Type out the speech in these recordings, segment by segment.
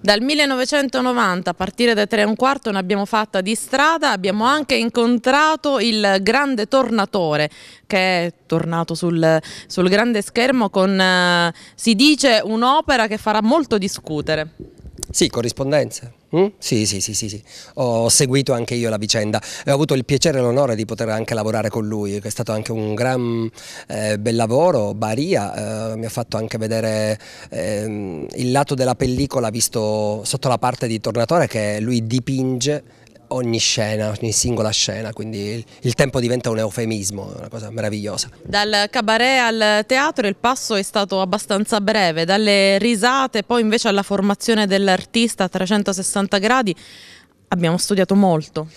Dal 1990 a partire da 3 e un quarto ne abbiamo fatta di strada, abbiamo anche incontrato il grande tornatore che è tornato sul, sul grande schermo con, eh, si dice, un'opera che farà molto discutere. Sì, corrispondenze. Mm? Sì, sì, sì, sì, sì, Ho seguito anche io la vicenda e ho avuto il piacere e l'onore di poter anche lavorare con lui, che è stato anche un gran eh, bel lavoro. Baria eh, mi ha fatto anche vedere eh, il lato della pellicola visto sotto la parte di Tornatore che lui dipinge ogni scena, ogni singola scena, quindi il, tempo diventa un eufemismo, una cosa meravigliosa. Dal cabaret al teatro il passo è stato abbastanza breve, dalle risate poi invece alla formazione dell'artista a 360 gradi abbiamo studiato molto.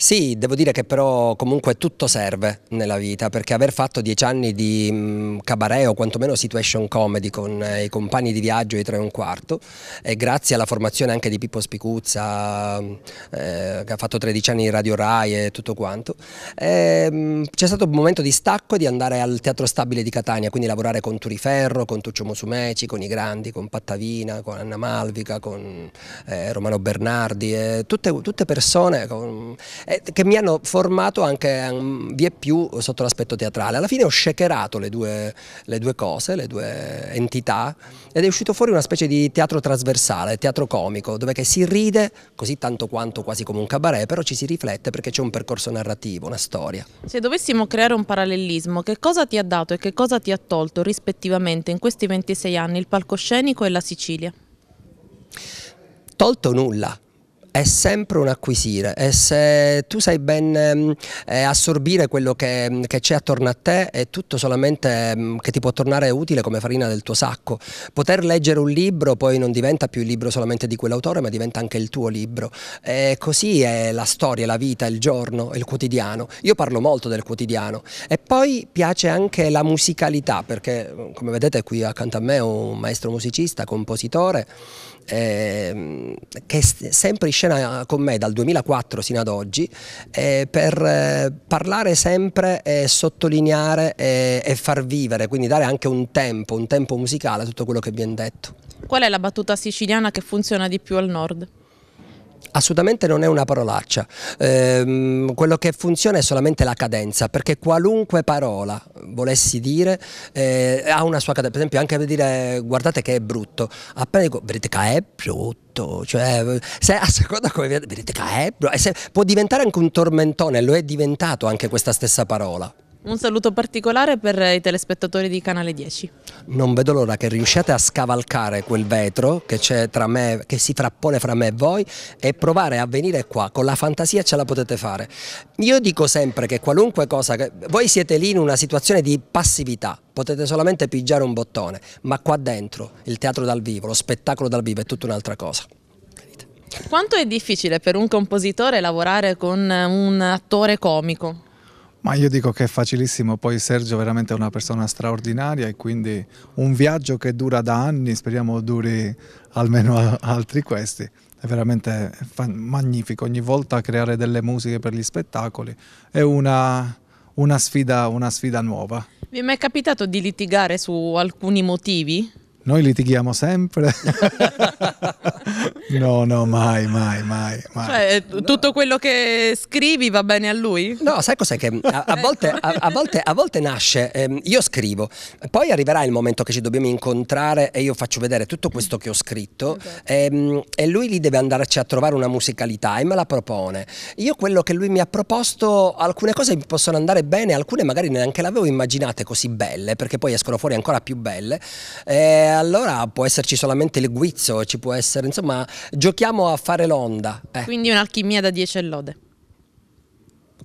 Sì, devo dire che però comunque tutto serve nella vita, perché aver fatto dieci anni di mm, cabaret o quantomeno situation comedy con eh, i compagni di viaggio i tre e un quarto, e grazie alla formazione anche di Pippo Spicuzza, mm, eh, che ha fatto 13 anni di Radio Rai e tutto quanto, ehm, c'è stato un momento di stacco di andare al Teatro Stabile di Catania, quindi lavorare con Turiferro, con Tuccio Musumeci, con i grandi, con Pattavina, con Anna Malvica, con eh, Romano Bernardi, eh, tutte, tutte persone... Con, eh, che mi hanno formato anche um, mm, vie più sotto l'aspetto teatrale. Alla fine ho shakerato le due, le due cose, le due entità ed è uscito fuori una specie di teatro trasversale, teatro comico, dove si ride così tanto quanto quasi come un cabaret, però ci si riflette perché c'è un percorso narrativo, una storia. Se dovessimo creare un parallelismo, che cosa ti ha dato e che cosa ti ha tolto rispettivamente in questi 26 anni il palcoscenico e la Sicilia? Tolto nulla, è sempre un acquisire e se tu sai ben mm, eh, assorbire quello mm, che, c'è attorno a te è tutto solamente eh, che ti può tornare utile come farina del tuo sacco. Poter leggere un libro poi non diventa più il libro solamente di quell'autore ma diventa anche il tuo libro. E così è la storia, la vita, il giorno, il quotidiano. Io parlo molto del quotidiano e poi piace anche la musicalità perché come vedete qui accanto a me è un maestro musicista, compositore eh, che sempre scena con me dal 2004 sino ad oggi eh, per eh, parlare sempre e sottolineare eh, e far vivere, quindi dare anche un tempo, un tempo musicale a tutto quello che viene detto. Qual è la battuta siciliana che funziona di più al nord? Assolutamente non è una parolaccia, ehm, quello che funziona è solamente la cadenza, perché qualunque parola, volessi dire eh, ha una sua cadenza, per esempio anche per dire guardate che è brutto, appena dico vedete che è brutto cioè se a seconda come vedete che è, può diventare anche un tormentone, lo è diventato anche questa stessa parola. Un saluto particolare per i telespettatori di Canale 10. Non vedo l'ora che riusciate a scavalcare quel vetro che, me, che si frappone fra me e voi e provare a venire qua, con la fantasia ce la potete fare. Io dico sempre che qualunque cosa, che, voi siete lì in una situazione di passività, potete solamente pigiare un bottone, ma qua dentro il teatro dal vivo, lo spettacolo dal vivo è tutta un'altra cosa. Quanto è difficile per un compositore lavorare con un attore comico? Ma io dico che è facilissimo, poi Sergio è veramente una persona straordinaria e quindi un viaggio che dura da anni, speriamo duri almeno altri questi, è veramente magnifico, ogni volta creare delle musiche per gli spettacoli è una, una, sfida, una sfida nuova. Vi è mai capitato di litigare su alcuni motivi? Noi litighiamo sempre. No, no, mai, mai, mai. mai. Cioè, eh, no. tutto quello che scrivi va bene a lui? No, sai cos'è che a, a, volte, a, a volte, volte, nasce, ehm, io scrivo, poi arriverà il momento che ci dobbiamo incontrare e io faccio vedere tutto questo che ho scritto okay. ehm, e lui lì deve andarci a trovare una musicalità e me la propone. Io quello che lui mi ha proposto, alcune cose mi possono andare bene, alcune magari neanche le avevo immaginate così belle, perché poi escono fuori ancora più belle. E allora può esserci solamente il guizzo, ci può essere, insomma giochiamo a fare l'onda. Eh. Quindi un'alchimia da 10 e lode.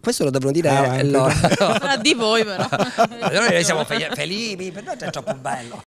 Questo lo devono dire ah, eh, loro. Allora. di voi però. Noi siamo felici, per noi è troppo bello.